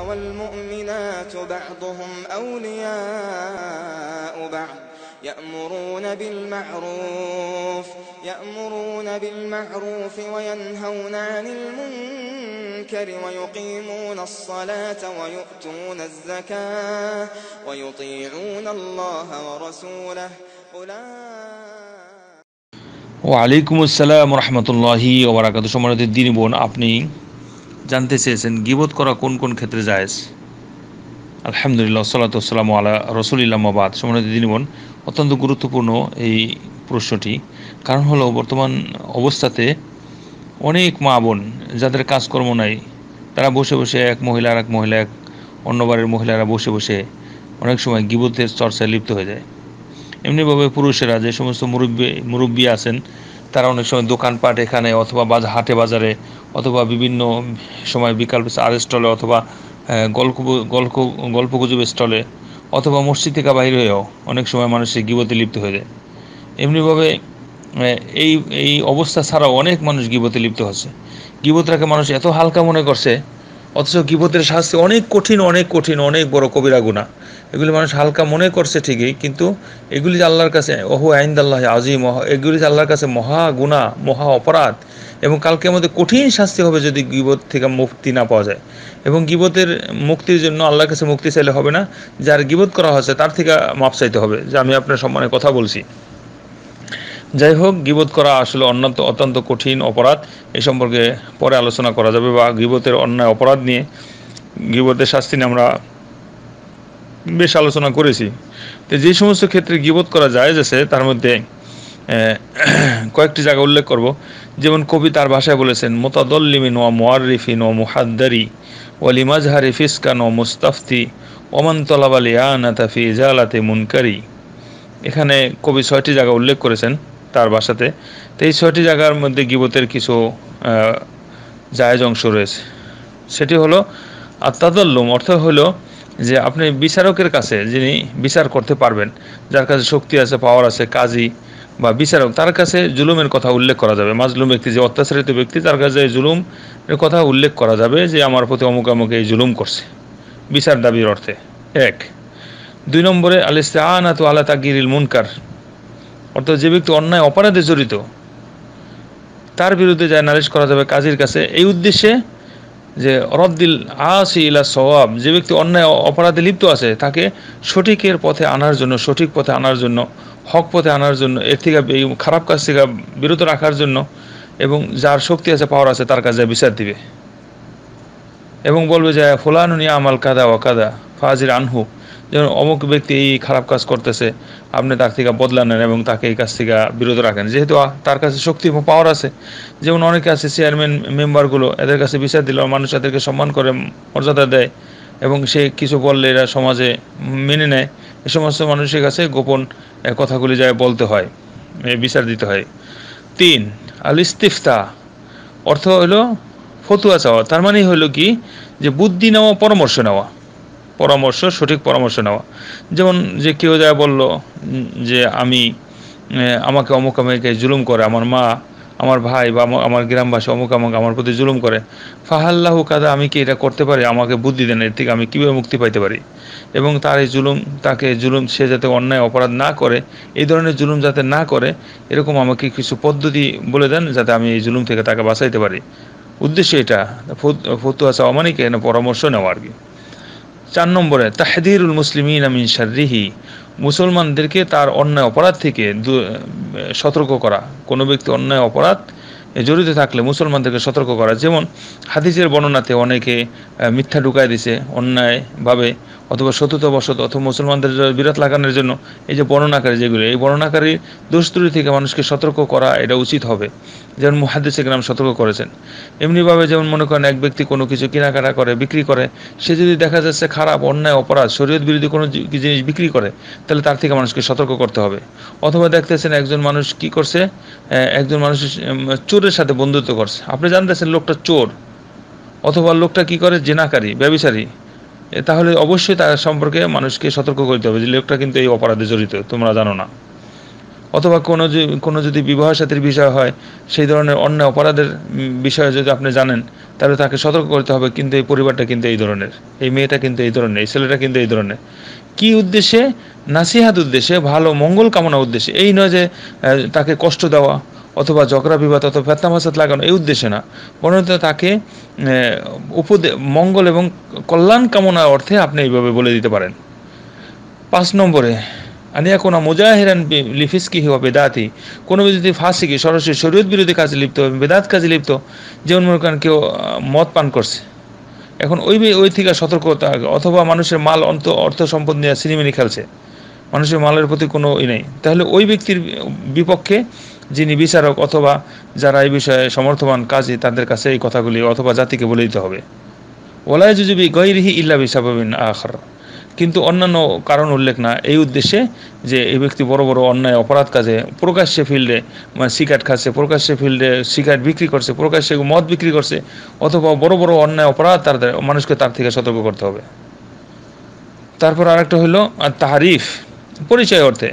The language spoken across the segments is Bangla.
والمؤمنات بعضهم أولياء بعض يأمرون بالمعروف يأمرون بالمعروف وينهون عن المنكر ويقيمون الصلاة ويؤتون الزكاة ويطيعون الله ورسوله أولئك السلام ورحمة الله وبركاته সমরাতের الدين بون أبني জানতে চেয়েছেন গিবোধ করা কোন কোন ক্ষেত্রে জায়েজ আলহামদুলিল্লাহ সাল্লাতাম আলা রসুল সমন্বিত দিনী বোন অত্যন্ত গুরুত্বপূর্ণ এই প্রশ্নটি কারণ হলো বর্তমান অবস্থাতে অনেক মা বোন যাদের কাজকর্ম নাই তারা বসে বসে এক মহিলা আর এক মহিলা এক অন্যবারের মহিলারা বসে বসে অনেক সময় গিবতের চর্চায় লিপ্ত হয়ে যায় এমনিভাবে পুরুষেরা যে সমস্ত মুরব্বী মুরব্বী আছেন তারা অনেক সময় দোকানপাট এখানে অথবা হাটে বাজারে অথবা বিভিন্ন সময় বিকাল আর স্টলে অথবা গল্প গল্প গল্প গুজব স্টলে অথবা মসজিদ থেকে বাহির হয়েও অনেক সময় মানুষের গিবতে লিপ্ত হয়ে যায় এমনিভাবে এই এই অবস্থা ছাড়াও অনেক মানুষ গিবতে লিপ্ত হচ্ছে গিবতটাকে মানুষ এত হালকা মনে করছে অথচ গিবতের শাস্তি অনেক কঠিন অনেক কঠিন অনেক বড় কবিরা গুণা এগুলি মানুষ হালকা মনে করছে ঠিকই কিন্তু এগুলি আল্লাহর কাছে অহু আইন্দাল্লাহ আজিম এগুলি আল্লাহর কাছে মহা গুণা মহা অপরাধ এবং কালকে আমাদের কঠিন শাস্তি হবে যদি গিবত থেকে মুক্তি না পাওয়া যায় এবং গিবতের মুক্তির জন্য আল্লাহর কাছে মুক্তি চাইলে হবে না যার গিবত করা হয়েছে তার থেকে মাপ চাইতে হবে যে আমি আপনার সম্মানে কথা বলছি যাই হোক গিবত করা আসলে অন্যান্ত অত্যন্ত কঠিন অপরাধ এ সম্পর্কে পরে আলোচনা করা যাবে বা গিবতের অন্যায় অপরাধ নিয়ে গিবতের শাস্তি নিয়ে আমরা বেশ আলোচনা করেছি তো যে সমস্ত ক্ষেত্রে গিবোধ করা যায় আছে তার মধ্যে কয়েকটি জায়গা উল্লেখ করব যেমন কবি তার ভাষায় বলেছেন মোতাদল্লিমিন ও মোয়ারিফিন ও মুহাদ্দারি ওয়ালিমাজহারি ফিসকান ও মুস্তাফতি ওমান তলাব আলী আনাতাফি জালাতে মুনকারি এখানে কবি ছয়টি জায়গা উল্লেখ করেছেন তার ভাষাতে তো এই ছয়টি জায়গার মধ্যে গিবতের কিছু জায়জ অংশ রয়েছে সেটি হলো আত্মাদল্লম অর্থ হলো যে আপনি বিচারকের কাছে যিনি বিচার করতে পারবেন যার কাছে শক্তি আছে পাওয়ার আছে কাজী বা বিচারক তার কাছে জুলুমের কথা উল্লেখ করা যাবে মাজলুম ব্যক্তি যে অত্যাচারিত ব্যক্তি তার কাছে এই জুলুমের কথা উল্লেখ করা যাবে যে আমার প্রতি অমুক আমুকে এই জুলুম করছে বিচার দাবির অর্থে এক দুই নম্বরে আল ইস্তাহানাত আলা ইল মুনকার অর্থাৎ যে ব্যক্তি অন্যায় অপরাধে জড়িত তার বিরুদ্ধে যায় নালিশ করা যাবে কাজীর কাছে এই উদ্দেশ্যে যে রদ্দিল আসি ইলা সওয়াব যে ব্যক্তি অন্যায় অপরাধে লিপ্ত আছে তাকে সঠিকের পথে আনার জন্য সঠিক পথে আনার জন্য হক পথে আনার জন্য এর থেকে এই খারাপ কাজ থেকে বিরত রাখার জন্য এবং যার শক্তি আছে পাওয়ার আছে তার কাছে বিচার দিবে এবং বলবে যে ফুলানুনি আমাল কাদা ও কাদা ফাজির আনহু যেমন অমুক ব্যক্তি এই খারাপ কাজ করতেছে আপনি তার থেকে বদলা নেন এবং তাকে এই কাজ থেকে বিরত রাখেন যেহেতু তার কাছে শক্তি এবং পাওয়ার আছে যেমন অনেকে আছে চেয়ারম্যান মেম্বারগুলো এদের কাছে বিচার দিল মানুষ এদেরকে সম্মান করে মর্যাদা দেয় এবং সে কিছু বললে এরা সমাজে মেনে নেয় এ সমস্ত মানুষের কাছে গোপন কথাগুলি যায় বলতে হয় বিচার দিতে হয় তিন আল ইস্তিফতা অর্থ হলো ফতুয়া চাওয়া তার মানে হলো কি যে বুদ্ধি নেওয়া পরামর্শ নেওয়া পরামর্শ সঠিক পরামর্শ নেওয়া যেমন যে কেউ যা বলল যে আমি আমাকে অমুক আমাকে জুলুম করে আমার মা আমার ভাই বা আমার গ্রামবাসী অমুক আমাক আমার প্রতি জুলুম করে ফাহাল্লাহ কাদা আমি কি এটা করতে পারি আমাকে বুদ্ধি দেন এর থেকে আমি কীভাবে মুক্তি পাইতে পারি এবং তার এই জুলুম তাকে জুলুম সে যাতে অন্যায় অপরাধ না করে এই ধরনের জুলুম যাতে না করে এরকম আমাকে কিছু পদ্ধতি বলে দেন যাতে আমি এই জুলুম থেকে তাকে বাঁচাইতে পারি উদ্দেশ্য এটা ফতু আসা অমানিকে পরামর্শ নেওয়া আর কি চার নম্বরে তাহদিরুল মুসলিম আমিন শারিহি মুসলমানদেরকে তার অন্যায় অপরাধ থেকে সতর্ক করা কোনো ব্যক্তি অন্যায় অপরাধ জড়িত থাকলে মুসলমানদেরকে সতর্ক করা যেমন হাদিসের বর্ণনাতে অনেকে মিথ্যা ঢুকায় দিছে অন্যায়ভাবে অথবা বসত অথবা মুসলমানদের বিরাট লাগানোর জন্য এই যে বর্ণনাকারী যেগুলো এই বর্ণনাকারী দোষত্রুটি থেকে মানুষকে সতর্ক করা এটা উচিত হবে যেমন মুহাদ্দেশে গ্রাম সতর্ক করেছেন এমনিভাবে যেমন মনে করেন এক ব্যক্তি কোনো কিছু কেনাকাটা করে বিক্রি করে সে যদি দেখা যাচ্ছে খারাপ অন্যায় অপরাধ শরীয়ত বিরোধী কোনো জিনিস বিক্রি করে তাহলে তার থেকে মানুষকে সতর্ক করতে হবে অথবা দেখতেছেন একজন মানুষ কি করছে একজন মানুষ চোরের সাথে বন্ধুত্ব করছে আপনি জানতেছেন লোকটা চোর অথবা লোকটা কি করে জেনাকারী ব্যবসারী তাহলে অবশ্যই তার সম্পর্কে মানুষকে সতর্ক করতে হবে যে লোকটা কিন্তু এই অপরাধে জড়িত তোমরা জানো না অথবা কোনো কোনো যদি বিবাহ সাথীর বিষয় হয় সেই ধরনের অন্য অপরাধের বিষয়ে যদি আপনি জানেন তাহলে তাকে সতর্ক করতে হবে কিন্তু এই পরিবারটা কিন্তু এই ধরনের এই মেয়েটা কিন্তু এই ধরনের এই ছেলেটা কিন্তু এই ধরনের কি উদ্দেশ্যে নাসিহাত উদ্দেশ্যে ভালো মঙ্গল কামনা উদ্দেশ্যে এই নয় যে তাকে কষ্ট দেওয়া অথবা জকরা বিবাদ অথবা ফাসাদ লাগানো এই উদ্দেশ্যে না বরঞ্চ তাকে উপদে মঙ্গল এবং কল্যাণ কামনা অর্থে আপনি এইভাবে বলে দিতে পারেন পাঁচ নম্বরে আনিয়া কোনো মুজাহিরান লিফিসকি হওয়া বেদাতি কোনো যদি ফাঁসি কি সরাসরি শরীয়ত বিরোধী কাজে লিপ্ত হবে বেদাত কাজে লিপ্ত যেমন মনে করেন কেউ মদ পান করছে এখন ওই ওই থেকে সতর্কতা অথবা মানুষের মাল অন্ত অর্থ সম্পদ নিয়ে সিনেমিনি খেলছে মানুষের মালের প্রতি কোনো ই নেই তাহলে ওই ব্যক্তির বিপক্ষে যিনি বিচারক অথবা যারা এই বিষয়ে সমর্থবান কাজে তাদের কাছে এই কথাগুলি অথবা জাতিকে বলে দিতে হবে জুজুবি গৈরিহি ইল্লা বিশাবিন আখর কিন্তু অন্যান্য কারণ উল্লেখ না এই উদ্দেশ্যে যে এই ব্যক্তি বড় বড় অন্যায় অপরাধ কাজে প্রকাশ্যে ফিল্ডে মানে সিগারেট খাচ্ছে প্রকাশ্যে ফিল্ডে সিগারেট বিক্রি করছে প্রকাশ্যে মদ বিক্রি করছে অথবা বড় বড় অন্যায় অপরাধ তার মানুষকে তার থেকে সতর্ক করতে হবে তারপর আরেকটা হলো তাহারিফ পরিচয় অর্থে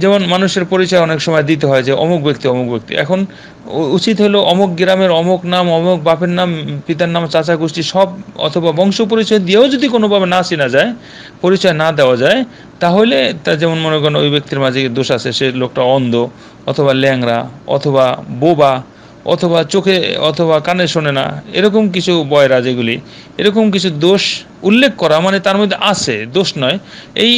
যেমন মানুষের পরিচয় অনেক সময় দিতে হয় যে অমুক ব্যক্তি অমুক ব্যক্তি এখন উচিত হলো অমুক গ্রামের অমুক নাম অমুক বাপের নাম পিতার নাম চাচা গোষ্ঠী সব অথবা বংশ পরিচয় দিয়েও যদি কোনোভাবে না চেনা যায় পরিচয় না দেওয়া যায় তাহলে তা যেমন মনে করেন ওই ব্যক্তির মাঝে দোষ আছে সে লোকটা অন্ধ অথবা ল্যাংরা অথবা বোবা অথবা চোখে অথবা কানে শোনে না এরকম কিছু বয়রা যেগুলি এরকম কিছু দোষ উল্লেখ করা মানে তার মধ্যে আছে দোষ নয় এই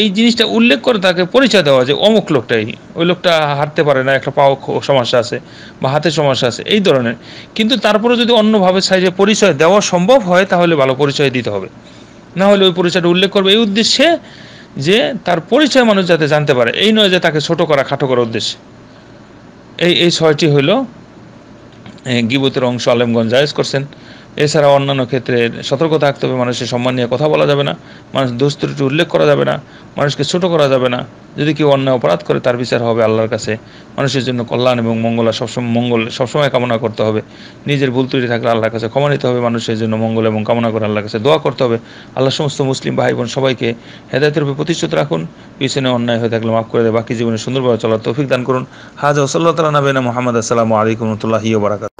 এই জিনিসটা উল্লেখ করে তাকে পরিচয় দেওয়া যে অমুক লোকটাই ওই লোকটা হাঁটতে পারে না একটা পাও সমস্যা আছে বা হাতে সমস্যা আছে এই ধরনের কিন্তু তারপরে যদি অন্যভাবে সাইজে পরিচয় দেওয়া সম্ভব হয় তাহলে ভালো পরিচয় দিতে হবে না হলে ওই পরিচয়টা উল্লেখ করবে এই উদ্দেশ্যে যে তার পরিচয় মানুষ যাতে জানতে পারে এই নয় যে তাকে ছোট করা খাটো করার উদ্দেশ্যে এই এই ছয়টি হলো গিবতের অংশ আলেমগঞ্জ জায়েজ করছেন এছাড়া অন্যান্য ক্ষেত্রে সতর্ক থাকতে হবে মানুষের সম্মান নিয়ে কথা বলা যাবে না মানুষ দোষ উল্লেখ করা যাবে না মানুষকে ছোট করা যাবে না যদি কেউ অন্যায় অপরাধ করে তার বিচার হবে আল্লাহর কাছে মানুষের জন্য কল্যাণ এবং মঙ্গল সবসময় মঙ্গল সবসময় কামনা করতে হবে নিজের ভুল তুলি থাকলে আল্লাহর কাছে ক্ষমা নিতে হবে মানুষের জন্য মঙ্গল এবং কামনা করে আল্লাহর কাছে দোয়া করতে হবে আল্লাহ সমস্ত মুসলিম ভাই বোন সবাইকে হেদায়তের উপরে প্রতিশ্রুত রাখুন পিছনে অন্যায় হয়ে থাকলে মাফ করে দেয় বাকি জীবনে সুন্দরভাবে চলার তৌফিক দান করুন হাজ ওসল্লা তালা নবেনা মোহাম্মদ আসসালামু আলাইকুম রহমতুল্লাহি বারাকাত